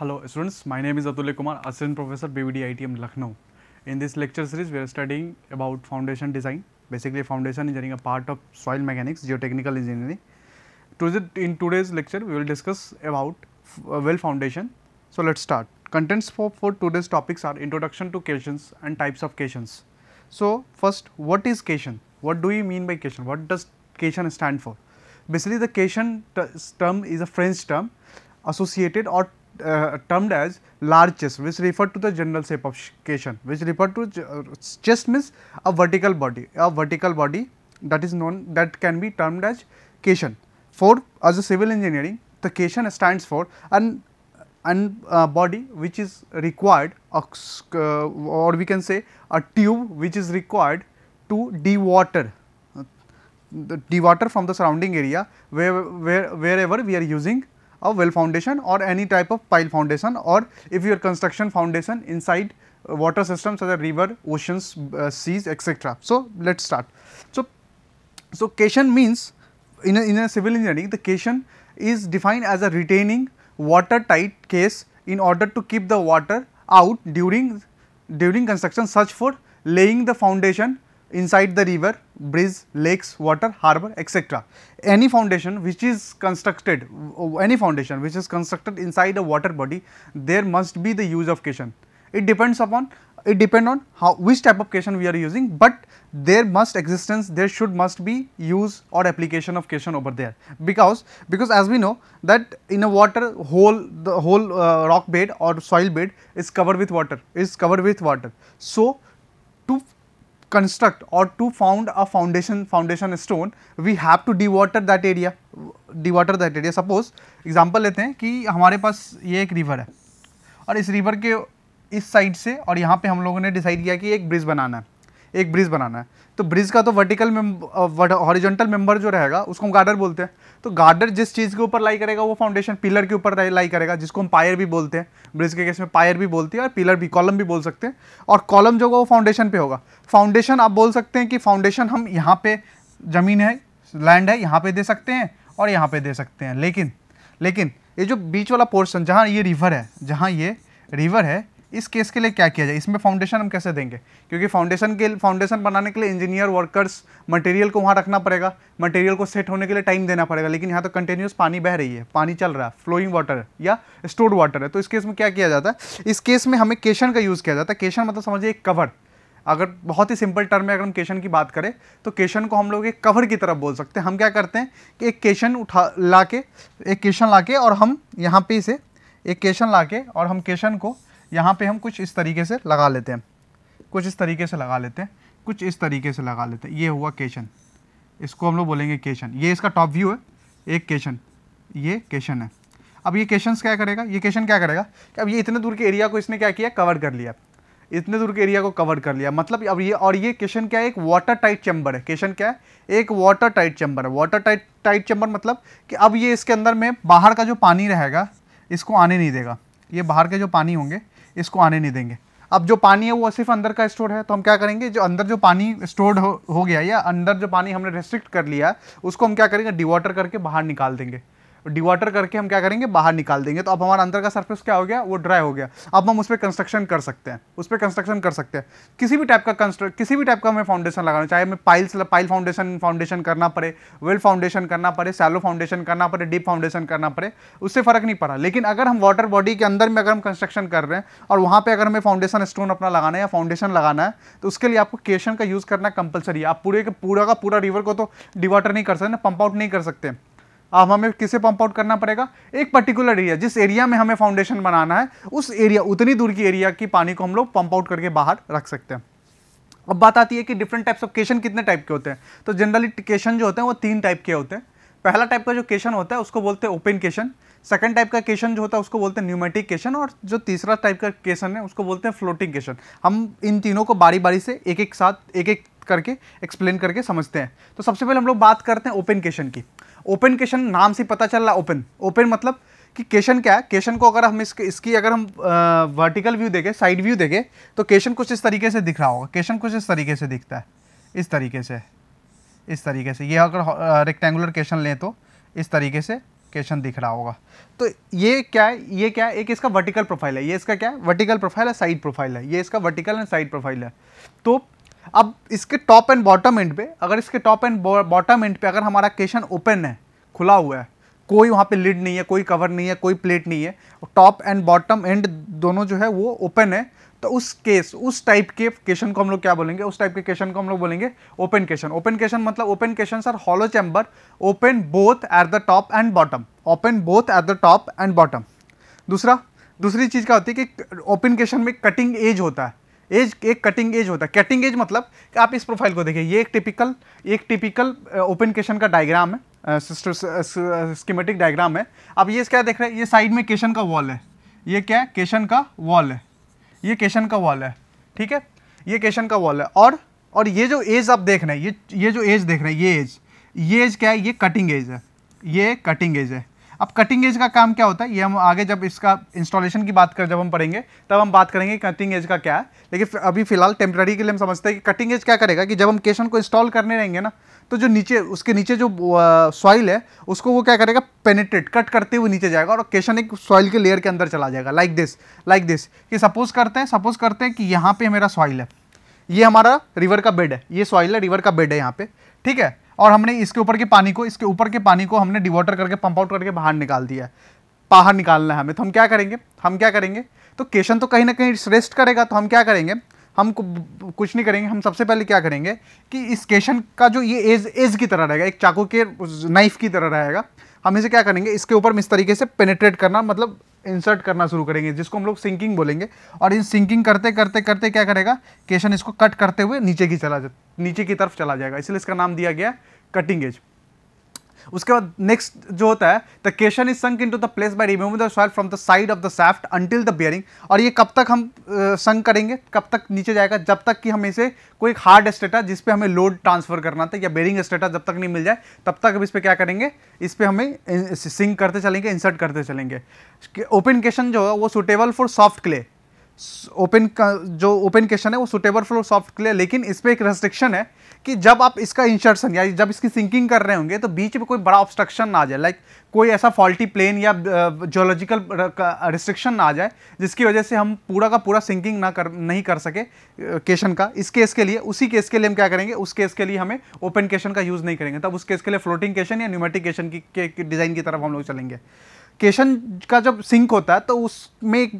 Hello students, my name is Atul Kumar, Assistant Professor BVD ITM Lucknow. In this lecture series, we are studying about foundation design, basically foundation engineering a part of soil mechanics, geotechnical engineering. In today's lecture, we will discuss about uh, well foundation. So, let us start. Contents for, for today's topics are introduction to caissons and types of caissons. So, first what is caisson? What do we mean by caisson? What does caisson stand for? Basically, the caisson term is a French term associated or uh, termed as large chest which refer to the general shape of cation which refer to ch uh, chest means a vertical body a vertical body that is known that can be termed as cation. For as a civil engineering the cation stands for an an uh, body which is required uh, or we can say a tube which is required to dewater uh, the dewater from the surrounding area where, where wherever we are using a well foundation or any type of pile foundation or if your construction foundation inside uh, water systems such as river, oceans, uh, seas etc. So, let us start. So, so cation means in a, in a civil engineering the cation is defined as a retaining watertight case in order to keep the water out during during construction such for laying the foundation inside the river, bridge, lakes, water, harbor, etc. Any foundation which is constructed, any foundation which is constructed inside a water body, there must be the use of cation. It depends upon, it depend on how which type of cation we are using, but there must existence, there should must be use or application of cation over there. Because, because as we know that in a water whole, the whole uh, rock bed or soil bed is covered with water, is covered with water. So, construct or to found a foundation foundation stone we have to dewater that area dewater that area suppose example lete hain ki hamare paas ye ek river hai aur is river ke इस side से और यहाँ पे हम लोगों ने decide किया कि एक ब्रिज बनाना है एक ब्रिज बनाना है तो ब्रिज का तो वर्टिकल हॉरिजेंटल मेंबर जो रहेगा उसको हम गार्डर बोलते हैं तो गार्डर जिस चीज़ के ऊपर लाई करेगा वो फाउंडेशन पिलर के ऊपर लाई करेगा जिसको हम पायर भी बोलते हैं ब्रिज के केस में पायर भी बोलती है और पिलर भी कॉलम भी बोल सकते हैं और कॉलम जो होगा वो फाउंडेशन पर होगा फाउंडेशन आप बोल सकते हैं कि फाउंडेशन हम यहाँ पे ज़मीन है लैंड है यहाँ पर दे सकते हैं और यहाँ पे दे सकते हैं लेकिन लेकिन ये जो बीच वाला पोर्शन जहाँ ये रिवर है जहाँ ये रिवर है इस केस के लिए क्या किया जाए इसमें फाउंडेशन हम कैसे देंगे क्योंकि फाउंडेशन के फाउंडेशन बनाने के लिए इंजीनियर वर्कर्स मटेरियल को वहाँ रखना पड़ेगा मटेरियल को सेट होने के लिए टाइम देना पड़ेगा लेकिन यहाँ तो कंटिन्यूस पानी बह रही है पानी चल रहा है फ्लोइंग वाटर है या स्टोर्ड वाटर है तो इस केस में क्या किया जाता है इस केस में हमें केशन का यूज़ किया जाता है केशन मतलब समझिए एक कवर अगर बहुत ही सिंपल टर्म में अगर हम केशन की बात करें तो केशन को हम लोग एक कवर की तरफ बोल सकते हैं हम क्या करते हैं कि एक केशन उठा ला के एक केशन ला के और हम यहाँ पे इसे एक केशन ला के और हम केशन को यहाँ पे हम कुछ इस तरीके से लगा लेते हैं कुछ इस तरीके से लगा लेते हैं कुछ इस तरीके से लगा लेते हैं ये हुआ केशन इसको हम लोग बोलेंगे केशन ये इसका टॉप व्यू है एक केशन ये केशन है अब ये केशन क्या करेगा ये केशन क्या करेगा कि अब ये इतने दूर के एरिया को इसने क्या किया कवर कर लिया इतने दूर के एरिया को कवर कर लिया मतलब अब ये और ये केशन क्या है एक वाटर टाइट चैम्बर है केशन क्या है एक वाटर टाइट चैम्बर है वाटर टाइट टाइट चैम्बर मतलब कि अब ये इसके अंदर में बाहर का जो पानी रहेगा इसको आने नहीं देगा ये बाहर के जो पानी होंगे इसको आने नहीं देंगे अब जो पानी है वो सिर्फ अंदर का स्टोर है तो हम क्या करेंगे जो अंदर जो पानी स्टोर्ड हो, हो गया या अंदर जो पानी हमने रेस्ट्रिक्ट कर लिया उसको हम क्या करेंगे डिवाटर करके बाहर निकाल देंगे डिवाटर करके हम क्या करेंगे बाहर निकाल देंगे तो अब हमारा अंदर का सर्फेस क्या हो गया वो ड्राई हो गया अब हम उस पर कंस्ट्रक्शन कर सकते हैं उस पर कंस्ट्रक्शन कर सकते हैं किसी भी टाइप का कंस्ट्रक्ट किसी भी टाइप का हमें फाउंडेशन लगाना चाहे हमें पाइल्स पाइल फाउंडेशन फाउंडेशन करना पड़े वेल फाउंडेशन करना पड़े सैलो फाउंडेशन करना पड़े डीप फाउंडेशन करना पड़े उससे फ़र्क नहीं पड़ा लेकिन अगर हम वाटर बॉडी के अंदर में अगर हम कंस्ट्रक्शन कर रहे हैं और वहाँ पर अगर हमें फाउंडेशन स्टोन अपना लगाना है या फाउंडेशन लगाना है तो उसके लिए आपको केशन का यूज़ करना कंपलसरी है आप पूरे पूरा का पूरा रिवर को तो डिवाटर नहीं कर सकते ना पंप आउट नहीं कर सकते अब हमें किसे पंप आउट करना पड़ेगा एक पर्टिकुलर एरिया जिस एरिया में हमें फाउंडेशन बनाना है उस एरिया उतनी दूर की एरिया की पानी को हम लोग पंप आउट करके बाहर रख सकते हैं अब बात आती है कि डिफरेंट टाइप्स ऑफ केशन कितने टाइप के होते हैं तो जनरली केशन जो होते हैं वो तीन टाइप के होते हैं पहला टाइप का जो केशन होता है उसको बोलते हैं ओपन केशन सेकंड टाइप का केशन जो होता है उसको बोलते हैं न्यूमेटिक केशन और जो तीसरा टाइप का केशन है उसको बोलते हैं फ्लोटिंग केशन हम इन तीनों को बारी बारी से एक एक साथ एक एक करके एक्सप्लेन करके समझते हैं तो सबसे पहले हम लोग बात करते हैं ओपन केशन की ओपन केशन नाम से पता चल रहा ओपन ओपन मतलब कि केशन क्या है केशन को अगर हम इसके इसकी अगर हम वर्टिकल व्यू देखें साइड व्यू देखें तो केशन कुछ इस तरीके से दिख रहा होगा केशन कुछ इस तरीके से दिखता है इस तरीके से इस तरीके से ये अगर रेक्टेंगुलर केशन लें तो इस तरीके से केशन दिख रहा होगा तो ये क्या है ये क्या है एक इसका वर्टिकल प्रोफाइल है ये इसका क्या है वर्टिकल प्रोफाइल है साइड प्रोफाइल है ये इसका वर्टिकल एंड साइड प्रोफाइल है तो अब इसके टॉप एंड बॉटम एंड पे अगर इसके टॉप एंड बॉटम एंड पे अगर हमारा केशन ओपन है खुला हुआ है कोई वहाँ पे लिड नहीं है कोई कवर नहीं है कोई प्लेट नहीं है टॉप एंड बॉटम एंड दोनों जो है वो ओपन है तो उस केस उस टाइप के केशन को हम लोग क्या बोलेंगे उस टाइप के केशन को हम लोग बोलेंगे ओपन केशन ओपन केशन मतलब open caisson sir hollow chamber open both at the top and bottom open both at the top and bottom दूसरा दूसरी चीज़ क्या होती है कि ओपन केशन में कटिंग एज होता है एज एक कटिंग एज होता है कटिंग एज मतलब कि आप इस प्रोफाइल को देखिए ये एक टिपिकल एक टिपिकल ओपन केशन का डायग्राम है schematic uh, diagram uh, uh, है अब ये क्या देख रहे हैं ये साइड में केशन का वॉल है ये क्या है केशन का वॉल है ये केशन का वॉल है ठीक है ये केशन का वॉल है और और ये जो एज आप देख रहे हैं ये ये जो एज देख रहे हैं ये एज ये एज क्या है ये कटिंग एज है ये कटिंग एज है अब कटिंग एज का काम क्या होता है ये हम आगे जब इसका इंस्टॉलेशन की बात कर जब हम पढ़ेंगे तब हम बात करेंगे कटिंग एज का क्या है लेकिन अभी फिलहाल टेम्प्रेरी के लिए हम समझते हैं कि कटिंग एज क्या करेगा कि जब हम केशन को इंस्टॉल करने रहेंगे ना तो जो नीचे उसके नीचे जो सॉइल है उसको वो क्या करेगा पेनेट्रेट कट करते हुए नीचे जाएगा और केशन एक सॉइल के लेयर के अंदर चला जाएगा लाइक दिस लाइक दिस कि सपोज करते हैं सपोज करते हैं कि यहाँ पे मेरा सॉइल है ये हमारा रिवर का बेड है ये सॉइल है रिवर का बेड है यहाँ पे ठीक है और हमने इसके ऊपर के पानी को इसके ऊपर के पानी को हमने डिवॉटर करके पंप आउट करके बाहर निकाल दिया है बाहर निकालना है हमें तो हम क्या करेंगे हम क्या करेंगे तो केशन तो कहीं ना कहीं रेस्ट करेगा तो हम क्या करेंगे हम कुछ नहीं करेंगे हम सबसे पहले क्या करेंगे कि इस केशन का जो ये एज एज की तरह रहेगा एक चाकू के नाइफ की तरह रहेगा हम इसे क्या करेंगे इसके ऊपर इस तरीके से पेनेट्रेट करना मतलब इंसर्ट करना शुरू करेंगे जिसको हम लोग सिंकिंग बोलेंगे और इन सिंकिंग करते करते करते क्या करेगा केशन इसको कट करते हुए नीचे की चला जा नीचे की तरफ चला जाएगा इसलिए इसका नाम दिया गया कटिंग एज उसके बाद नेक्स्ट जो होता है the caisson is sunk into the place by removing the soil from the side of the shaft until the bearing और ये कब तक हम संक करेंगे कब तक नीचे जाएगा जब तक कि हम इसे कोई हार्ड स्टेटा जिस पे हमें लोड ट्रांसफर करना था या बेरिंग स्टेटा जब तक नहीं मिल जाए तब तक हम इस पर क्या करेंगे इस पर हमें सिंक करते चलेंगे इंसर्ट करते चलेंगे ओपन केशन जो है वो suitable for soft clay open जो ओपन क्वेश्चन है वो सुटेबल फ्लो सॉफ्ट के लिए लेकिन इस पर एक रेस्ट्रिक्शन है कि जब आप इसका इंसर्शन या जब इसकी सिंकिंग कर रहे होंगे तो बीच में कोई बड़ा ऑब्स्ट्रक्शन ना आ जाए लाइक कोई ऐसा फॉल्टी प्लेन या जोलॉजिकल uh, रिस्ट्रिक्शन ना आ जाए जिसकी वजह से हम पूरा का पूरा सिंकिंग ना कर नहीं कर सके केशन uh, का इस केस के लिए उसी केस के लिए हम क्या करेंगे उस केस के लिए हमें ओपन केशन का यूज़ नहीं करेंगे तब उस केस के लिए फ्लोटिंग केशन या न्यूमेटिक केशन की डिज़ाइन की तरफ हम लोग चलेंगे केशन का जब सिंक होता है तो उसमें एक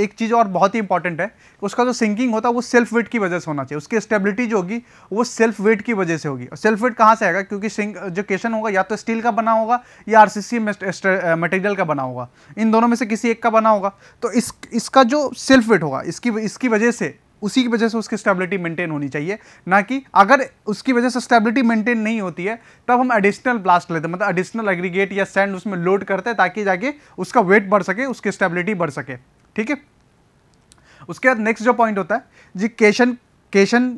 एक चीज़ और बहुत ही इंपॉर्टेंट है उसका जो सिंकिंग होता है वो सेल्फ वेट की वजह से होना चाहिए उसकी स्टेबिलिटी जो होगी वो सेल्फ वेट की वजह से होगी और सेल्फ वेट कहाँ से आएगा क्योंकि सिंक जो केशन होगा या तो स्टील का बना होगा या आर मटेरियल का बना होगा इन दोनों में से किसी एक का बना होगा तो इस इसका जो सेल्फ वेट होगा इसकी इसकी वजह से उसी की वजह से उसकी स्टेबिलिटी मेंटेन होनी चाहिए ना कि अगर उसकी वजह से स्टेबिलिटी मेंटेन नहीं होती है तब हम एडिशनल ब्लास्ट लेते हैं मतलब एडिशनल एग्रीगेट या सैंड उसमें लोड करते हैं ताकि जाके उसका वेट बढ़ सके उसकी स्टेबिलिटी बढ़ सके ठीक है उसके बाद नेक्स्ट जो पॉइंट होता है जी caisson caisson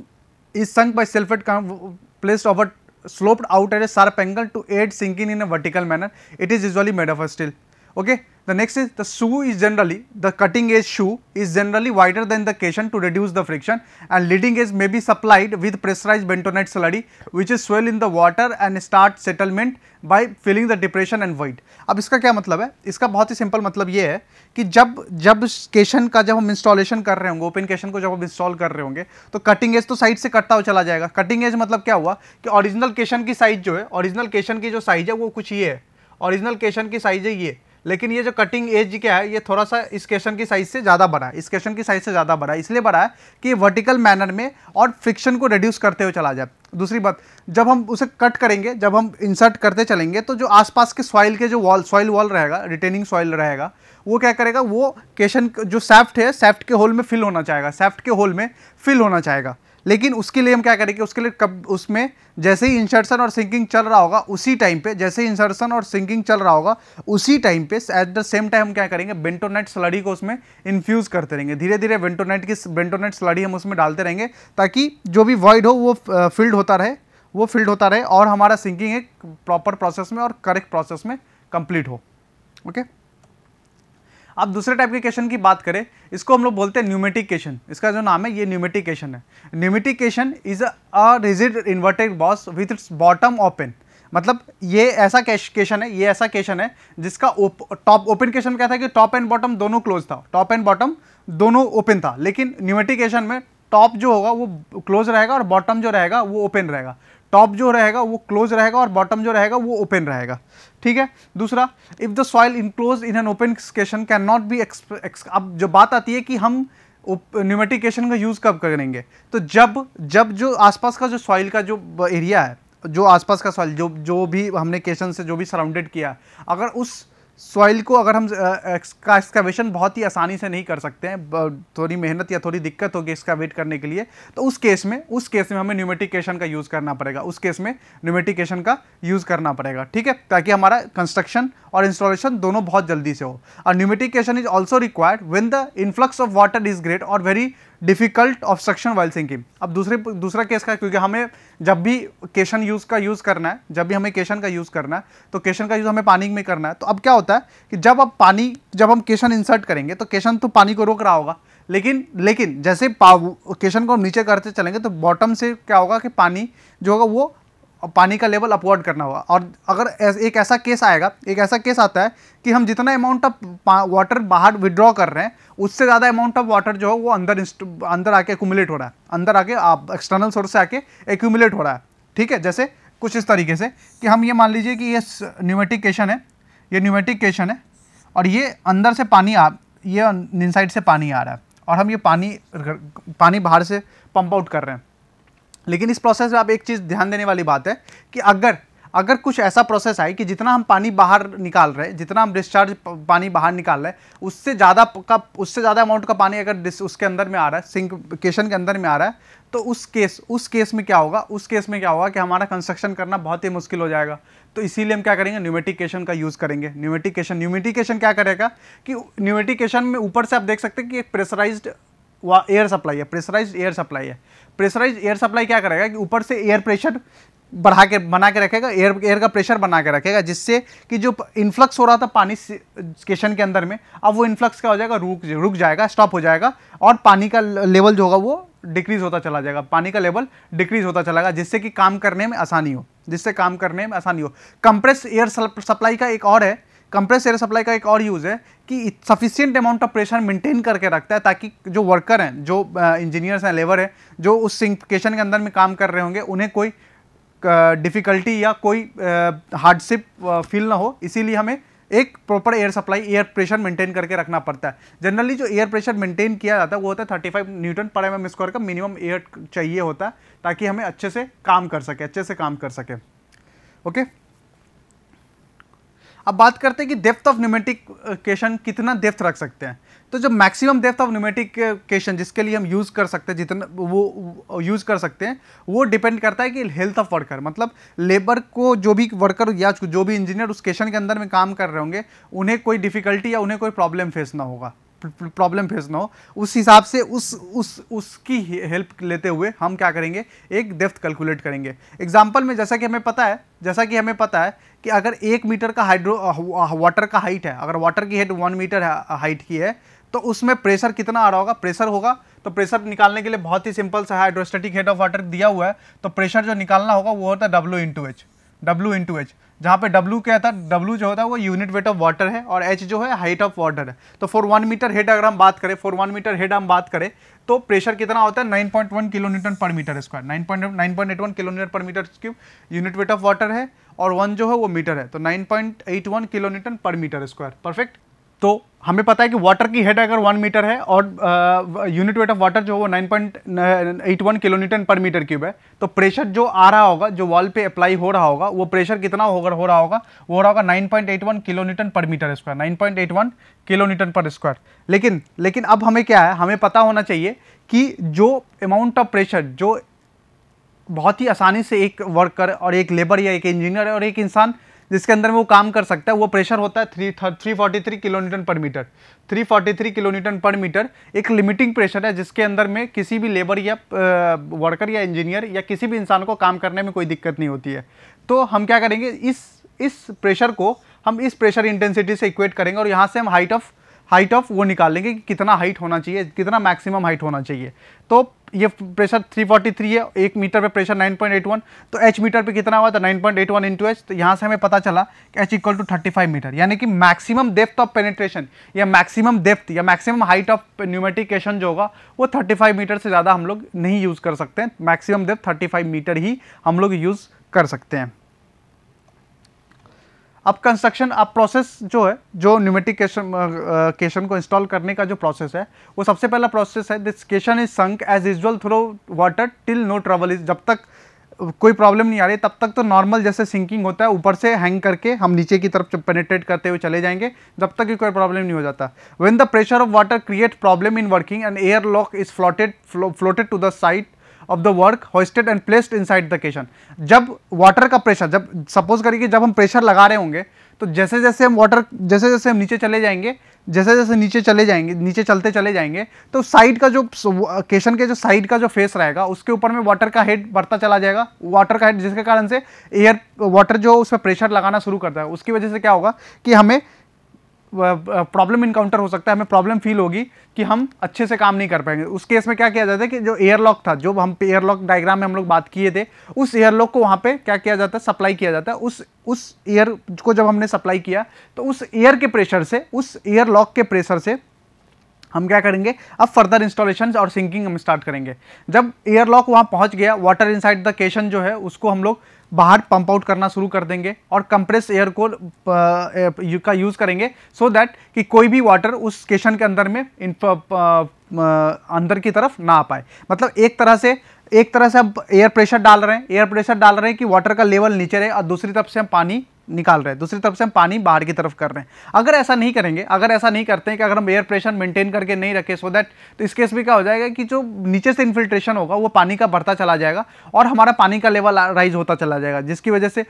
is sunk by self weight off over sloped out at a sharp angle to aid sinking in a vertical manner it is usually made of steel Okay. The next is the shoe is generally the cutting edge shoe is generally wider than the cushion to reduce the friction and leading edge may be supplied with pressurized bentonite slurry which is swell in the water and start settlement by filling the depression and void. अब इसका क्या मतलब है इसका बहुत ही simple मतलब ये है कि jab जब केशन का जब हम इंस्टॉलेशन कर रहे होंगे ओपन केशन को जब हम इंस्टॉल कर रहे होंगे तो कटिंग एज तो साइड से कटता हुआ चला जाएगा कटिंग एज मतलब क्या हुआ कि ओरिजिनल केशन की साइज जो है ओरिजिनल केशन की जो साइज है वो कुछ ये है ओरिजिनल केशन की साइज है ये लेकिन ये जो कटिंग एज क्या है ये थोड़ा सा इस केशन की साइज से ज़्यादा बड़ा है इस केशन की साइज से ज़्यादा बड़ा है इसलिए बड़ा है कि वर्टिकल मैनर में और फ्रिक्शन को रिड्यूस करते हुए चला जाए दूसरी बात जब हम उसे कट करेंगे जब हम इंसर्ट करते चलेंगे तो जो आसपास के सॉइल के जो वॉल सॉइल वॉल रहेगा रिटेनिंग सॉइल रहेगा वो क्या करेगा वो केशन जो सेफ्ट है सेफ्ट के होल में फिल होना चाहेगा सेफ्ट के होल में फिल होना चाहेगा लेकिन उसके लिए हम क्या करेंगे उसके लिए कब उसमें जैसे ही इंसर्सन और सिंकिंग चल रहा होगा उसी टाइम पे जैसे ही इंसर्सन और सिंकिंग चल रहा होगा उसी टाइम पे एट द सेम टाइम हम क्या करेंगे बेंटोनेट स्लडी को उसमें इन्फ्यूज़ करते रहेंगे धीरे धीरे बेंटोनेट की बेंटोनेट स्लडी हम उसमें डालते रहेंगे ताकि जो भी वॉइड हो वो फिल्ड होता रहे वो फिल्ड होता रहे और हमारा सिंकिंग एक प्रॉपर प्रोसेस में और करेक्ट प्रोसेस में कंप्लीट हो ओके okay? अब दूसरे टाइप के क्वेश्चन की बात करें इसको हम लोग बोलते हैं न्यूमेटिकेशन इसका जो नाम है ये न्यूमेटिकेशन है pneumatic caisson is a rigid inverted box with its bottom open मतलब ये ऐसा क्वेश्चन है ये ऐसा क्वेश्चन है जिसका टॉप ओपन क्वेश्चन क्या था कि टॉप एंड बॉटम दोनों क्लोज था टॉप एंड बॉटम दोनों ओपन था लेकिन न्यूमेटिकेशन में टॉप जो होगा वो क्लोज रहेगा और बॉटम जो रहेगा वो ओपन रहेगा टॉप जो रहेगा वो क्लोज रहेगा और बॉटम जो रहेगा वो ओपन रहेगा ठीक है दूसरा if the soil enclose in an open caisson can not be अब जो बात आती है कि हम न्यूमेटिकेशन का यूज़ कब करेंगे तो जब जब जो आसपास का जो सॉइल का जो एरिया है जो आसपास का सॉइल जो जो भी हमने केशन से जो भी सराउंडेड किया अगर उस सॉइल को अगर हम का एक्सकावेशन बहुत ही आसानी से नहीं कर सकते हैं थोड़ी मेहनत या थोड़ी दिक्कत होगी एक्सकावेट करने के लिए तो उस केस में उस केस में हमें न्यूमेटिकेशन का यूज़ करना पड़ेगा उस केस में न्यूमेटिकेशन का यूज़ करना पड़ेगा ठीक है ताकि हमारा कंस्ट्रक्शन और इंस्टॉलेशन दोनों बहुत जल्दी से हो और pneumatic caisson is also required when the influx of water is great और very difficult obstruction while sinking अब दूसरे दूसरा केस का क्योंकि हमें जब भी केशन यूज़ का यूज़ करना है जब भी हमें केशन का यूज़ करना है तो केशन का यूज़ हमें पानी में करना है तो अब क्या होता है कि जब अब पानी जब हम केशन इंसर्ट करेंगे तो केशन तो पानी को रोक रहा होगा लेकिन लेकिन जैसे केशन को हम नीचे करते चलेंगे तो बॉटम से क्या होगा कि पानी जो होगा वो पानी का लेवल अपवर्ड करना होगा और अगर एक ऐसा केस आएगा एक ऐसा केस आता है कि हम जितना अमाउंट ऑफ वाटर बाहर विड्रॉ कर रहे हैं उससे ज़्यादा अमाउंट ऑफ वाटर जो है वो अंदर अंदर आके एक्यूमुलेट हो रहा है अंदर आके आप एक्सटर्नल सोर्स से आके एक्यूमुलेट हो रहा है ठीक है जैसे कुछ इस तरीके से कि हम ये मान लीजिए कि ये न्यूमेटिक केशन है ये न्यूमेटिक केशन है और ये अंदर से पानी आ ये इनसाइड से पानी आ रहा है और हम ये पानी पानी बाहर से पंप आउट कर रहे हैं लेकिन इस प्रोसेस में आप एक चीज़ ध्यान देने वाली बात है कि अगर अगर कुछ ऐसा प्रोसेस आए कि जितना हम पानी बाहर निकाल रहे हैं जितना हम डिस्चार्ज पानी बाहर निकाल रहे हैं उससे ज़्यादा का उससे ज़्यादा अमाउंट का पानी अगर उसके अंदर में आ रहा है सिंक केशन के अंदर में आ रहा है तो उस केस उस केस में क्या होगा उस केस में क्या होगा कि हमारा कंस्ट्रक्शन करना बहुत ही मुश्किल हो जाएगा तो इसीलिए हम क्या करेंगे न्यूमेटिकेशन का यूज़ करेंगे न्यूमेटिकेशन न्यूमेटिकेशन क्या करेगा कि न्यूमेटिकेशन में ऊपर से आप देख सकते हैं कि एक प्रेशराइज्ड वह एयर सप्लाई है प्रेशराइज एयर सप्लाई है प्रेशराइज एयर सप्लाई क्या करेगा कि ऊपर से एयर प्रेशर बढ़ा के बना के रखेगा एयर एयर का प्रेशर बना के रखेगा जिससे कि जो इन्फ्लक्स हो रहा था पानी स्टेशन के अंदर में अब वो इन्फ्लक्स क्या हो जाएगा रुक रुक जाएगा स्टॉप हो जाएगा और पानी का लेवल जो होगा वो डिक्रीज़ होता चला जाएगा पानी का लेवल डिक्रीज़ होता जाएगा जिससे कि काम करने में आसानी हो जिससे काम करने में आसानी हो कंप्रेस एयर सप्लाई का एक और है कंप्रेस एयर सप्लाई का एक और यूज़ है कि sufficient amount of pressure maintain करके रखता है ताकि जो वर्कर हैं जो इंजीनियर्स हैं लेबर हैं जो उस सिंकेशन के अंदर में काम कर रहे होंगे उन्हें कोई डिफ़िकल्टी या कोई हार्डशिप फील ना हो इसीलिए हमें एक proper air supply air pressure maintain करके रखना पड़ता है जनरली जो एयर प्रेशर मेंटेन किया जाता है वो होता है thirty five newton per M M square का मिनिमम एयर चाहिए होता है ताकि हमें अच्छे से काम कर सके अच्छे से काम कर सके ओके okay? अब बात करते हैं कि डेप्थ ऑफ न्यूमेटिकेशन कितना डेप्थ रख सकते हैं तो जो मैक्सिमम डेप्थ ऑफ न्यूमेटिकेशन जिसके लिए हम यूज़ कर सकते हैं जितना वो यूज़ कर सकते हैं वो डिपेंड करता है कि हेल्थ ऑफ वर्कर मतलब लेबर को जो भी वर्कर या जो भी इंजीनियर उस केशन के अंदर में काम कर रहे होंगे उन्हें कोई डिफ़िकल्टी या उन्हें कोई प्रॉब्लम फेस ना होगा प्रॉब्लम फेस ना हो उस हिसाब से उस उस उसकी हेल्प लेते हुए हम क्या करेंगे एक डेफ्थ कैलकुलेट करेंगे एग्जाम्पल में जैसा कि हमें पता है जैसा कि हमें पता है कि अगर एक मीटर का हाइड्रो वाटर uh, का हाइट है अगर वाटर की हेड वन मीटर हाइट की है तो उसमें प्रेशर कितना आ रहा होगा प्रेशर होगा तो प्रेशर निकालने के लिए बहुत ही सिंपल सा हाइड्रोस्टेटिक हेड ऑफ वाटर दिया हुआ है तो प्रेशर जो निकालना होगा वो होता है W into H W into H जहाँ पे W क्या था W जो होता है वो यूनिट वेट ऑफ वाटर है और H जो है हाइट ऑफ वाटर है तो फॉर वन मीटर हेड अगर हम बात करें फॉर वन मीटर हेड हम बात करें तो प्रेशर कितना होता है 9.1 kilo newton per metre square 9.9.81 kilo newton per metre cube unit weight of water है और वन जो है वो मीटर है तो 9.81 kilo newton per metre square perfect तो हमें पता है कि वाटर की हेड अगर वन मीटर है और यूनिट वेट ऑफ वाटर जो वो nine point eight one kilo newton per metre cube है तो प्रेशर जो आ रहा होगा जो वॉल पे अप्लाई हो रहा होगा वो प्रेशर कितना होगा हो रहा होगा वो हो रहा होगा nine point eight one kilo newton per metre square nine point eight one kilo newton per square लेकिन लेकिन अब हमें क्या है हमें पता होना चाहिए कि जो अमाउंट ऑफ प्रेशर जो बहुत ही आसानी से एक वर्कर और एक लेबर या एक इंजीनियर और एक इंसान जिसके अंदर में वो काम कर सकता है वो प्रेशर होता है three three forty three kilo newton per metre three forty three kilo newton per metre एक लिमिटिंग प्रेशर है जिसके अंदर में किसी भी लेबर या वर्कर या इंजीनियर या किसी भी इंसान को काम करने में कोई दिक्कत नहीं होती है तो हम क्या करेंगे इस इस प्रेशर को हम इस प्रेशर इंटेंसिटी से इक्वेट करेंगे और यहाँ से हम हाइट ऑफ हाइट ऑफ वो निकालेंगे कि कितना हाइट होना चाहिए कितना मैक्सिमम हाइट होना चाहिए तो ये प्रेशर 343 है एक मीटर पे प्रेशर 9.81 तो एच मीटर पे कितना हुआ था 9.81 वन इंटू एच तो यहाँ से हमें पता चला कि एच इक्वल टू 35 मीटर यानी कि मैक्सिमम डेप्थ ऑफ पेनिट्रेशन या मैक्सिमम डेप्थ या मैक्सिमम हाइट ऑफ न्यूमेटिकेशन जो होगा वो 35 मीटर से ज़्यादा हम लोग नहीं यूज़ कर सकते हैं मैक्सिमम डेप्थ 35 मीटर ही हम लोग यूज़ कर सकते हैं अब कंस्ट्रक्शन अब प्रोसेस जो है जो न्यूमेटिक केशन केशन को इंस्टॉल करने का जो प्रोसेस है वो सबसे पहला प्रोसेस है this caisson is sunk as usual through water till no trouble is जब तक कोई प्रॉब्लम नहीं आ रही तब तक तो नॉर्मल जैसे सिंकिंग होता है ऊपर से हैंग करके हम नीचे की तरफ पेनेट्रेट करते हुए चले जाएंगे जब तक कि कोई प्रॉब्लम नहीं हो जाता when the pressure of water create problem in working and air lock is floated floated to the side of the work hoisted and placed inside the caisson जब वाटर का प्रेशर जब सपोज करिए कि जब हम प्रेशर लगा रहे होंगे तो जैसे जैसे हम वाटर जैसे जैसे हम नीचे चले जाएंगे जैसे जैसे नीचे चले जाएंगे नीचे चलते चले जाएंगे तो साइड का जो केशन के जो साइड का जो फेस रहेगा उसके ऊपर में वाटर का हेड बढ़ता चला जाएगा वाटर का हेड जिसके कारण से एयर वाटर जो उस पर प्रेशर लगाना शुरू करता है उसकी वजह से क्या होगा कि हमें प्रॉब्लम इनकाउंटर हो सकता है हमें प्रॉब्लम फील होगी कि हम अच्छे से काम नहीं कर पाएंगे उस केस में क्या किया जाता है कि जो एयरलॉक था जो हम एयरलॉक डायग्राम में हम लोग बात किए थे उस एयरलॉक को वहाँ पे क्या किया जाता है सप्लाई किया जाता है उस उस एयर को जब हमने सप्लाई किया तो उस एयर के प्रेशर से उस एयरलॉक के प्रेशर से हम क्या करेंगे अब फर्दर इंस्टॉलेशन और सिंकिंग हम स्टार्ट करेंगे जब एयरलॉक वहाँ पहुँच गया वाटर इनसाइड द केशन जो है उसको हम लोग बाहर पंप आउट करना शुरू कर देंगे और कंप्रेस एयर को का यूज़ करेंगे सो so दैट कि कोई भी वाटर उस स्टेशन के अंदर में इन अंदर की तरफ ना आ पाए मतलब एक तरह से एक तरह से हम एयर प्रेशर डाल रहे हैं एयर प्रेशर डाल रहे हैं कि वाटर का लेवल नीचे रहे और दूसरी तरफ से हम पानी निकाल रहे हैं दूसरी तरफ से हम पानी बाहर की तरफ कर रहे हैं अगर ऐसा नहीं करेंगे अगर ऐसा नहीं करते हैं कि अगर हम एयर प्रेशर मेंटेन करके नहीं रखें सो दैट तो इस केस में क्या हो जाएगा कि जो नीचे से इन्फिल्ट्रेशन होगा वो पानी का बढ़ता चला जाएगा और हमारा पानी का लेवल राइज होता चला जाएगा जिसकी वजह से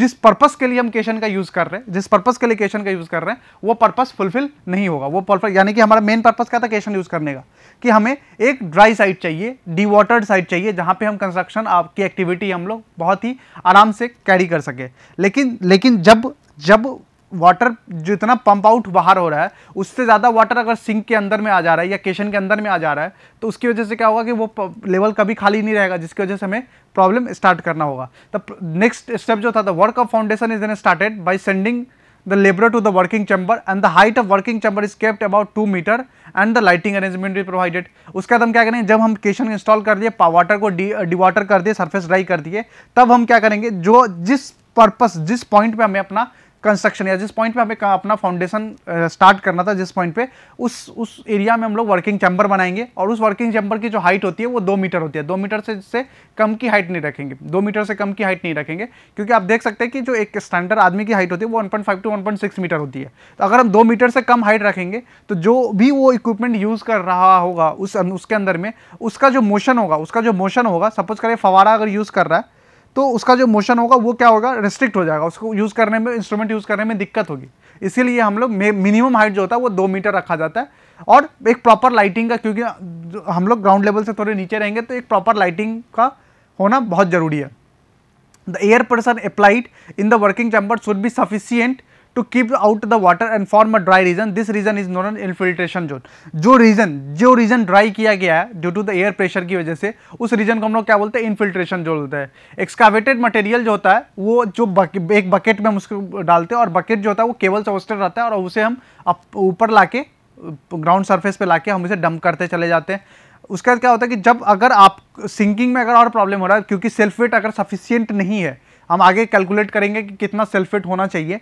जिस पर्पज़ के लिए हम केशन का यूज़ कर रहे हैं जिस पर्पज़ के लिए केशन का यूज़ कर रहे हैं वो पर्पज़ फुलफिल नहीं होगा वो पर्पज यानी कि हमारा मेन पर्पज़ क्या था केशन यूज़ करने का कि हमें एक ड्राई साइट चाहिए डी साइट चाहिए जहाँ पर हम कंस्ट्रक्शन आपकी एक्टिविटी हम लोग बहुत ही आराम से कैरी कर सके लेकिन लेकिन लेकिन जब जब वाटर जितना पंप आउट बाहर हो रहा है उससे ज़्यादा वाटर अगर सिंक के अंदर में आ जा रहा है या केशन के अंदर में आ जा रहा है तो उसकी वजह से क्या होगा कि वो लेवल कभी खाली नहीं रहेगा जिसकी वजह से हमें प्रॉब्लम स्टार्ट करना होगा तो नेक्स्ट स्टेप जो था the work of foundation is then started by sending the labour to the working chamber and the height of working chamber is kept about two metre and the lighting arrangement भी provided उसके बाद हम क्या करेंगे जब हम केशन install कर दिए वाटर को डी वाटर कर दिए सर्फेस ड्राई कर दिए तब हम क्या करेंगे जो जिस पर्पस जिस पॉइंट पे हमें अपना कंस्ट्रक्शन या जिस पॉइंट पे हमें अपना फाउंडेशन स्टार्ट करना था जिस पॉइंट पे उस उस एरिया में हम लोग वर्किंग चैम्बर बनाएंगे और उस वर्किंग चैम्बर की जो हाइट होती है वो दो मीटर होती है दो मीटर से से कम की हाइट नहीं रखेंगे दो मीटर से कम की हाइट नहीं रखेंगे क्योंकि आप देख सकते हैं कि जो एक स्टैंडर्ड आदमी की हाइट होती है वो वन टू वन मीटर होती है तो अगर हम दो मीटर से कम हाइट रखेंगे तो जो भी वो इक्विपमेंट यूज़ कर रहा होगा उस उसके अंदर में उसका जो मोशन होगा उसका जो मोशन होगा सपोज करें फवारा अगर यूज़ कर रहा है तो उसका जो मोशन होगा वो क्या होगा रिस्ट्रिक्ट हो जाएगा उसको यूज़ करने में इंस्ट्रूमेंट यूज़ करने में दिक्कत होगी इसीलिए हम लोग मिनिमम हाइट जो होता है वो दो मीटर रखा जाता है और एक प्रॉपर लाइटिंग का क्योंकि हम लोग ग्राउंड लेवल से थोड़े नीचे रहेंगे तो एक प्रॉपर लाइटिंग का होना बहुत ज़रूरी है the air pressure applied in the working chamber should be sufficient to keep out the water and form a dry region this region is known as infiltration zone जो region जो region dry किया गया है due to the air pressure की वजह से उस region को हम लोग क्या बोलते हैं infiltration zone बोलते हैं excavated material जो होता है वो जो बक, एक bucket में हम उसको डालते हैं और bucket जो होता है वो केवल से रहता है और उसे हम ऊपर लाके ग्राउंड सरफेस पे लाके हम इसे डंप करते चले जाते हैं उसके बाद क्या होता है कि जब अगर आप सिंकिंग में अगर और प्रॉब्लम हो रहा है क्योंकि सेल्फ वेट अगर सफिशियंट नहीं है हम आगे कैलकुलेट करेंगे कि कितना सेल्फ वेट होना चाहिए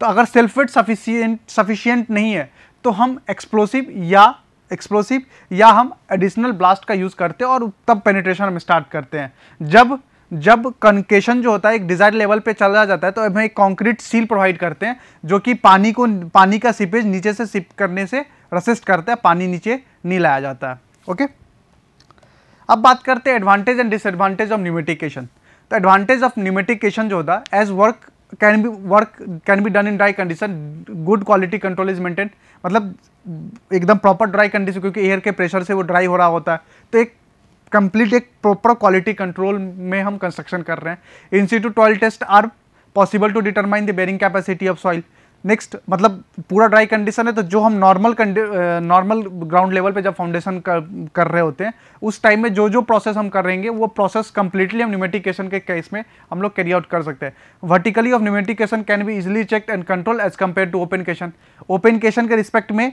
तो अगर सेल्फेट सफिशियंट सफिशियंट नहीं है तो हम एक्सप्लोसिव या एक्सप्लोसिव या हम एडिशनल ब्लास्ट का यूज़ करते हैं और तब पेनिट्रेशन हम स्टार्ट करते हैं जब जब कनकेशन जो होता है एक डिजायर लेवल पे चला जाता है तो हम एक कंक्रीट सील प्रोवाइड करते हैं जो कि पानी को पानी का सिपेज नीचे से सिप करने से रसिस्ट करता है पानी नीचे नहीं लाया जाता है ओके अब बात करते हैं advantage and disadvantage of pneumatic caisson तो एडवांटेज ऑफ न्यूमेटिकेशन जो होता है as work can be work can be done in dry condition good quality control is maintain मतलब एकदम प्रॉपर ड्राई कंडीशन क्योंकि एयर के प्रेशर से वो ड्राई हो रहा होता है तो एक कंप्लीट एक प्रॉपर क्वालिटी कंट्रोल में हम कंस्ट्रक्शन कर रहे हैं in situ soil test are possible to determine the bearing capacity of soil next मतलब पूरा ड्राई कंडीशन है तो जो हम नॉर्मल नॉर्मल ग्राउंड लेवल पे जब फाउंडेशन कर, कर रहे होते हैं उस टाइम में जो जो प्रोसेस हम करेंगे वो प्रोसेस कंप्लीटली हम न्यूमेटिकेशन के केस में हम लोग कैरी आउट कर सकते हैं vertically of pneumatic caisson can be easily check and control as compare to open caisson open caisson के रिस्पेक्ट में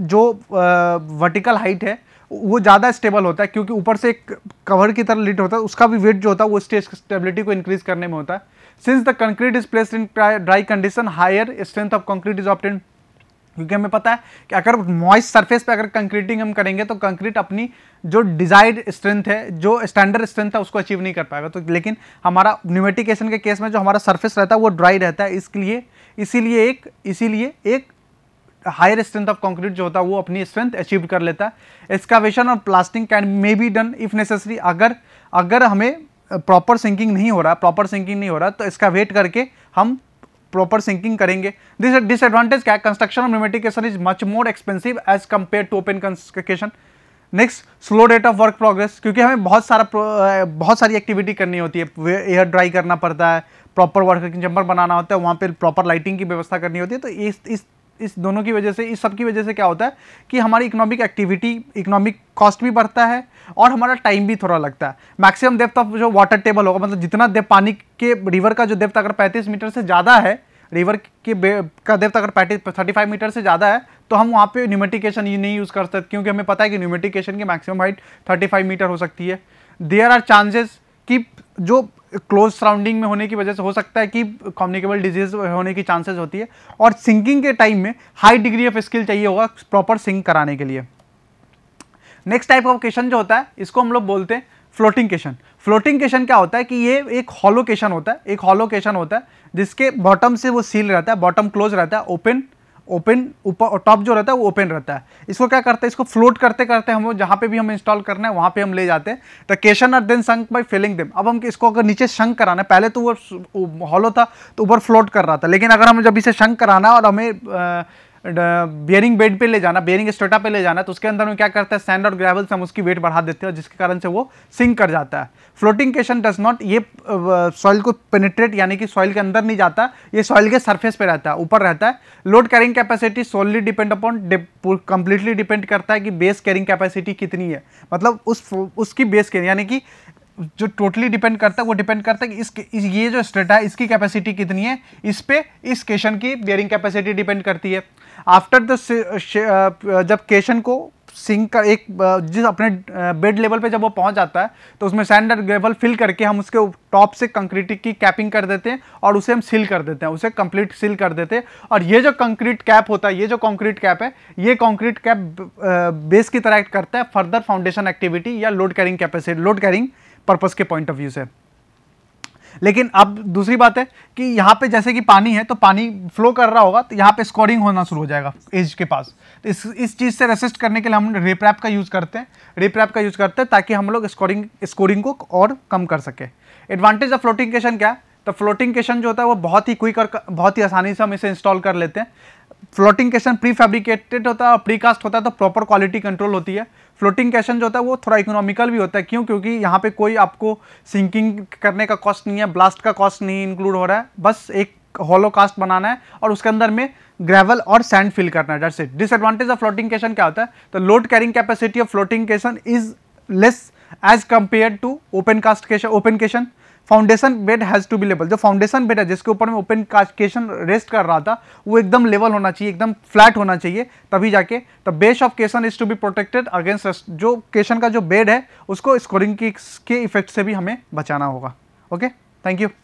जो वर्टिकल uh, हाइट है वो ज़्यादा स्टेबल होता है क्योंकि ऊपर से एक कवर की तरह लिट होता है उसका भी वेट जो होता है वो स्टेज स्टेबिलिटी को इंक्रीज करने में होता है Since the concrete is placed in dry condition, higher strength of concrete is obtained. क्योंकि हमें पता है कि अगर मॉइस्ट सरफेस पे अगर कंक्रीटिंग हम करेंगे तो कंक्रीट अपनी जो डिजायर्ड स्ट्रेंथ है जो स्टैंडर्ड स्ट्रेंथ है उसको अचीव नहीं कर पाएगा तो लेकिन हमारा न्यूमेटिकेशन के केस में जो हमारा सरफेस रहता है वो ड्राई रहता है इसलिए इसीलिए एक इसीलिए एक हायर स्ट्रेंथ ऑफ कंक्रीट जो होता है वो अपनी स्ट्रेंथ अचीव कर लेता है एक्सकावेशन और blasting can may be done if necessary अगर अगर हमें प्रॉपर सिंकिंग नहीं हो रहा प्रॉपर सिंकिंग नहीं हो रहा तो इसका वेट करके हम प्रॉपर सिंकिंग करेंगे दिस डिसएडवांटेज क्या construction of pneumatic caisson is much more expensive as compare to open construction next slow rate of work progress क्योंकि हमें बहुत सारा बहुत सारी एक्टिविटी करनी होती है एयर ड्राई करना पड़ता है प्रॉपर वर्किंग चैम्बर बनाना होता है वहाँ पर प्रॉपर लाइटिंग की व्यवस्था करनी होती है तो इस इस इस दोनों की वजह से इस सब की वजह से क्या होता है कि हमारी इकोनॉमिक एक्टिविटी इकोनॉमिक कॉस्ट भी बढ़ता है और हमारा टाइम भी थोड़ा लगता है मैक्सिमम डेप्थ ऑफ जो वाटर टेबल होगा मतलब जितना डेप्थ पानी के रिवर का जो डेप्थ अगर 35 मीटर से ज़्यादा है रिवर के का डेप्थ अगर पैंतीस थर्टी फाइव मीटर से ज़्यादा है तो हम वहाँ पे न्यूमेटिकेशन नहीं यूज़ कर सकते क्योंकि हमें पता है कि न्यूमेटिकेशन की maximum height thirty five metre हो सकती है देयर आर चांसेस कि जो क्लोज सराउंडिंग में होने की वजह से हो सकता है कि कम्युनिकेबल डिजीज होने की चांसेस होती है और सिंगिंग के टाइम में हाई डिग्री ऑफ स्किल चाहिए होगा प्रॉपर सिंग कराने के लिए नेक्स्ट टाइप ऑफ क्वेश्चन जो होता है इसको हम लोग बोलते हैं फ्लोटिंग क्वेश्चन फ्लोटिंग क्वेश्चन क्या होता है कि ये एक हॉलो क्वेश्चन होता है एक हॉलो केशन होता है जिसके बॉटम से वो सील रहता है बॉटम क्लोज रहता है ओपन ओपन ऊपर टॉप जो रहता है वो ओपन रहता है इसको क्या करते हैं इसको फ्लोट करते करते हम जहाँ पे भी हम इंस्टॉल करना है वहाँ पे हम ले जाते हैं the caisson are then sunk by filling them अब हम इसको अगर नीचे शंक कराना है पहले तो वो हॉलो था तो ऊपर फ्लोट कर रहा था लेकिन अगर हम जब इसे शंक कराना और हमें आ, बेयरिंग बेड uh, पे ले जाना बेयरिंग स्टोटा पे ले जाना तो उसके अंदर में क्या करता है सैंड और ग्रेवल से हम उसकी वेट बढ़ा देते हैं जिसके कारण से वो सिंक कर जाता है फ्लोटिंग केशन डज नॉट ये सॉइल uh, को पेनिट्रेट यानी कि सॉइल के अंदर नहीं जाता ये सॉइल के सर्फेस पर रहता है ऊपर रहता है load carrying capacity solely depend upon completely depend करता है कि बेस कैरिंग कैपेसिटी कितनी है मतलब उस उसकी बेस कैरिंग यानी कि जो टोटली डिपेंड करता है वो डिपेंड करता है कि इस, ये जो स्टेटा है इसकी कैपेसिटी कितनी है इस पर इस केशन की बियरिंग कैपेसिटी डिपेंड करती है after the uh, uh, uh, जब केशन को सिंक का एक जिस अपने बेड लेवल पे जब वो पहुंच जाता है तो उसमें सैंड और ग्रेवल फिल करके हम उसके टॉप से कंक्रीट की कैपिंग कर देते हैं और उसे हम सील कर देते हैं उसे कंप्लीट सील कर देते हैं और ये जो कंक्रीट कैप होता है ये जो कंक्रीट कैप है ये कंक्रीट कैप बेस की तरह एक्ट करता है फर्दर फाउंडेशन एक्टिविटी या load carrying capacity load carrying purpose के पॉइंट ऑफ व्यू से लेकिन अब दूसरी बात है कि यहाँ पे जैसे कि पानी है तो पानी फ्लो कर रहा होगा तो यहाँ पे स्कोरिंग होना शुरू हो जाएगा एज के पास तो इस इस चीज़ से रेसिस्ट करने के लिए हम रेपरैप का यूज़ करते हैं रेपरैप का यूज़ करते हैं ताकि हम लोग स्कोरिंग स्कोरिंग को और कम कर सकें एडवांटेज ऑफ फ्लोटिंग केशन क्या है तो फ्लोटिंग केशन जो होता है वो बहुत ही क्विक और बहुत ही आसानी से हम इसे इंस्टॉल कर लेते हैं फ्लोटिंग कैशन प्री फैब्रिकेटेड होता है प्रीकास्ट होता है तो प्रॉपर क्वालिटी कंट्रोल होती है फ्लोटिंग कैशन जो होता है वो थोड़ा इकोनॉमिकल भी होता है क्यों क्योंकि यहाँ पे कोई आपको सिंकिंग करने का कॉस्ट नहीं है ब्लास्ट का कॉस्ट नहीं इंक्लूड हो रहा है बस एक हॉलो कास्ट बनाना है और उसके अंदर में ग्रेवल और सैंड फिल करना है डर डिसएडवांटेज ऑफ फ्लोटिंग कैशन क्या होता है तो load carrying capacity of floating caisson is less as compare to open cast caisson open caisson foundation bed has to be level जो फाउंडेशन बेड है जिसके ऊपर मैं ओपन केशन रेस्ट कर रहा था वो एकदम लेवल होना चाहिए एकदम फ्लैट होना चाहिए तभी जाके the base of caisson is to be protected against जो केशन का जो बेड है उसको स्कोरिंग के इफेक्ट से भी हमें बचाना होगा ओके थैंक यू